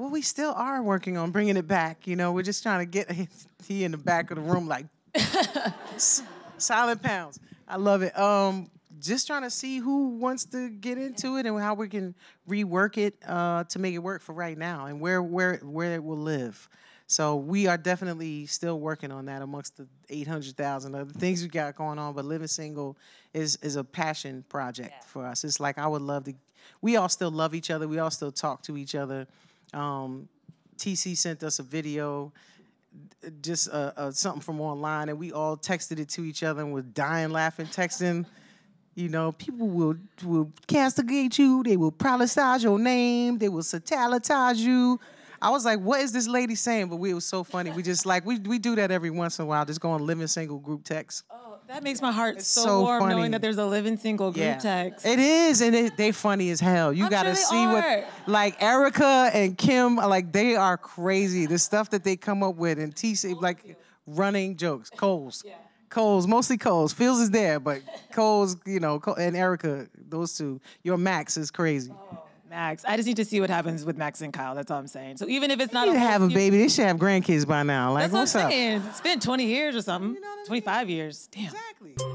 well, we still are working on bringing it back. You know, we're just trying to get he in the back of the room like solid pounds. I love it. Um, just trying to see who wants to get into it and how we can rework it uh, to make it work for right now and where where where it will live. So we are definitely still working on that amongst the 800,000 other things we got going on. But living single is is a passion project yeah. for us. It's like I would love to. We all still love each other. We all still talk to each other. Um, TC sent us a video, just uh, uh, something from online, and we all texted it to each other and was dying laughing, texting. You know, people will will castigate you. They will publicize your name. They will satellitize you. I was like, "What is this lady saying?" But we it was so funny. We just like we we do that every once in a while. Just go on living single group text. Oh that makes my heart so, so, warm funny. knowing that there's a living single group yeah. text. It is, and it, they funny as hell. You I'm gotta sure see are. what like Erica and Kim, like they are crazy. The stuff that they come up with and TC like running jokes, Coles. yeah. Coles, mostly Coles. Fields is there, but Coles, you know, Coles, and Erica, those two. Your Max is crazy. Oh. Max. I just need to see what happens with Max and Kyle. That's all I'm saying. So even if it's not, to have a baby. They should have grandkids by now. Like that's what I'm saying. Up? It's been 20 years or something. You know 25 mean? years. Damn. Exactly.